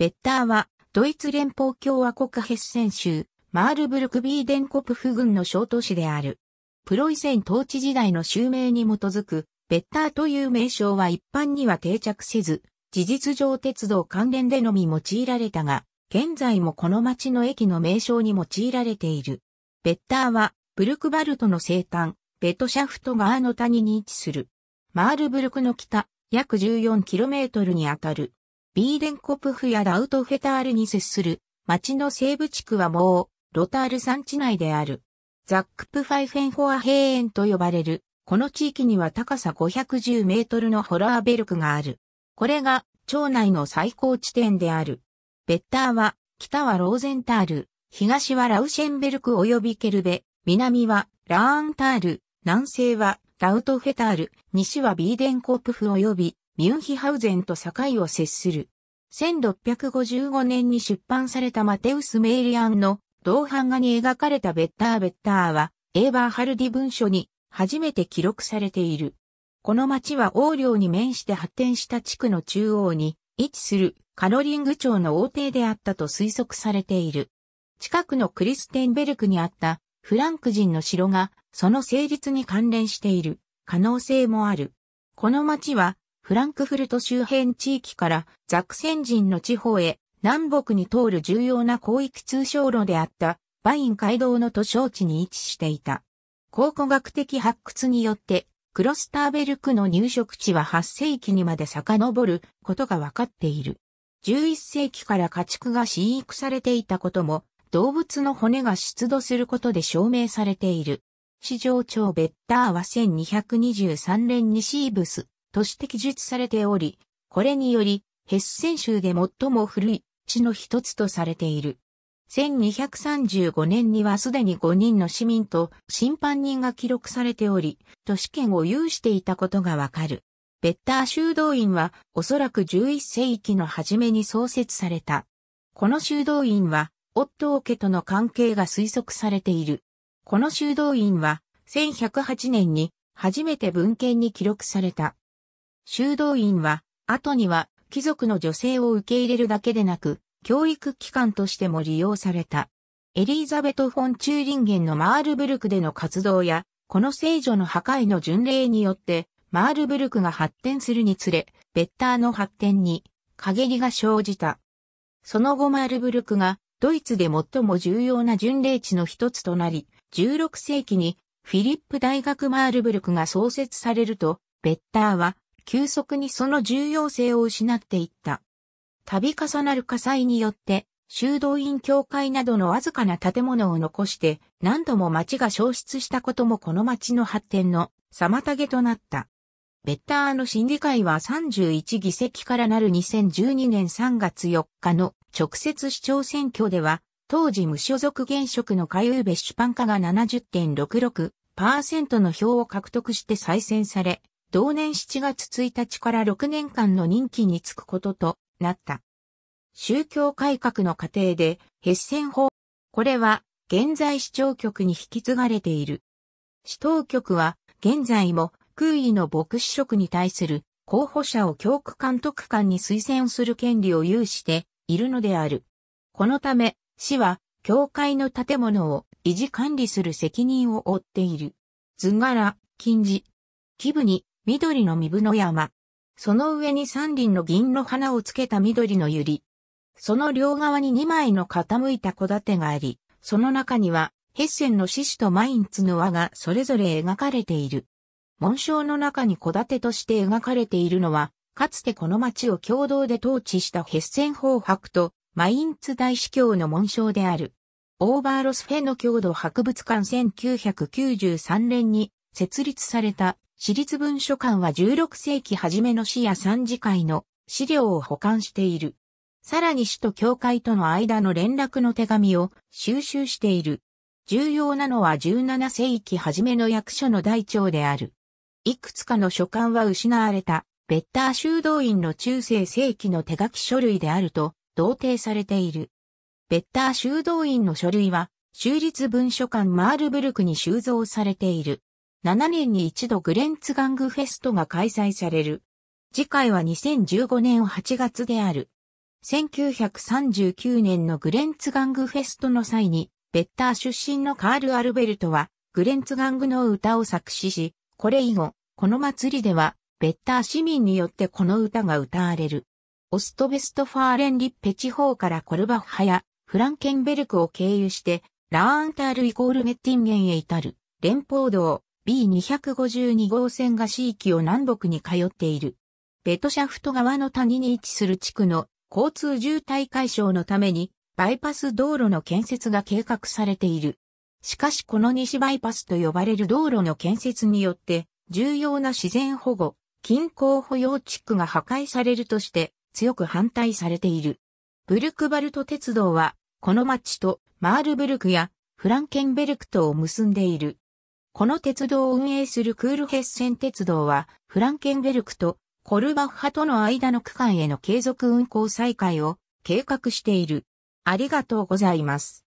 ベッターは、ドイツ連邦共和国ヘッセン州、マールブルクビーデンコプフ郡の小都市である。プロイセン統治時代の襲名に基づく、ベッターという名称は一般には定着せず、事実上鉄道関連でのみ用いられたが、現在もこの町の駅の名称に用いられている。ベッターは、ブルクバルトの西端、ベトシャフト側の谷に位置する。マールブルクの北、約 14km にあたる、ビーデンコプフやラウトフェタールに接する町の西部地区はもうロタール山地内である。ザックプファイフェンホア平原と呼ばれる、この地域には高さ510メートルのホラーベルクがある。これが町内の最高地点である。ベッターは、北はローゼンタール、東はラウシェンベルク及びケルベ、南はラーンタール、南西はラウトフェタール、西はビーデンコープフ及びミュンヒハウゼンと境を接する。1655年に出版されたマテウス・メイリアンの銅版画に描かれたベッターベッターは、エーバーハルディ文書に初めて記録されている。この町は王領に面して発展した地区の中央に位置するカロリング町の王邸であったと推測されている。近くのクリステンベルクにあったフランク人の城がその成立に関連している可能性もある。この町はフランクフルト周辺地域からザクセン人の地方へ南北に通る重要な広域通商路であったバイン街道の都商地に位置していた。考古学的発掘によってクロスターベルクの入植地は8世紀にまで遡ることが分かっている。11世紀から家畜が飼育されていたことも動物の骨が出土することで証明されている。市場長ベッターは1223年にシーブス、として記述されており、これにより、ヘッセン州で最も古い地の一つとされている。1235年にはすでに5人の市民と審判人が記録されており、都市権を有していたことがわかる。ベッター修道院はおそらく11世紀の初めに創設された。この修道院は、オットー家との関係が推測されている。この修道院は、1108年に初めて文献に記録された。修道院は、後には貴族の女性を受け入れるだけでなく、教育機関としても利用された。エリーザベト・フォン・チューリンゲンのマールブルクでの活動や、この聖女の破壊の巡礼によって、マールブルクが発展するにつれ、ベッターの発展に、陰りが生じた。その後マールブルクが、ドイツで最も重要な巡礼地の一つとなり、16世紀に、フィリップ大学マールブルクが創設されると、ベッターは、急速にその重要性を失っていった。度重なる火災によって、修道院教会などのわずかな建物を残して何度も町が消失したこともこの町の発展の妨げとなった。ベッターの審議会は31議席からなる2012年3月4日の直接市長選挙では、当時無所属現職のカユーベ・シュ家が70.66%の票を獲得して再選され、同年7月1日から6年間の任期に就くこととなった。宗教改革の過程で、ヘッセン法、これは現在市長局に引き継がれている。市当局は現在も空位の牧師職に対する候補者を教区監督官に推薦する権利を有しているのである。このため、市は教会の建物を維持管理する責任を負っている。図柄、禁じ。基部に緑の身分の山。その上に三輪の銀の花をつけた緑の百合。その両側に二枚の傾いた小建てがあり、その中には、ヘッセンの獅子とマインツの輪がそれぞれ描かれている。紋章の中に小建てとして描かれているのは、かつてこの町を共同で統治したヘッセン方博とマインツ大司教の紋章である。オーバーロスフェの郷土博物館1993年に設立された私立文書館は16世紀初めの市や三次会の資料を保管している。さらに市と教会との間の連絡の手紙を収集している。重要なのは17世紀初めの役所の大帳である。いくつかの書館は失われた、ベッター修道院の中世世紀の手書き書類であると、同定されている。ベッター修道院の書類は、州立文書館マールブルクに収蔵されている。7年に一度グレンツガングフェストが開催される。次回は2015年8月である。1939年のグレンツガングフェストの際に、ベッター出身のカール・アルベルトは、グレンツガングの歌を作詞し、これ以後、この祭りでは、ベッター市民によってこの歌が歌われる。オストベストファーレンリッペ地方からコルバッハやフランケンベルクを経由して、ラーンタールイコールメッティンゲンへ至る、連邦道、B252 号線が地域を南北に通っている。ベトシャフト側の谷に位置する地区の交通渋滞解消のためにバイパス道路の建設が計画されている。しかしこの西バイパスと呼ばれる道路の建設によって重要な自然保護、近郊保養地区が破壊されるとして強く反対されている。ブルクバルト鉄道はこの町とマールブルクやフランケンベルクトを結んでいる。この鉄道を運営するクールヘッセン鉄道は、フランケンベルクとコルバッハとの間の区間への継続運行再開を計画している。ありがとうございます。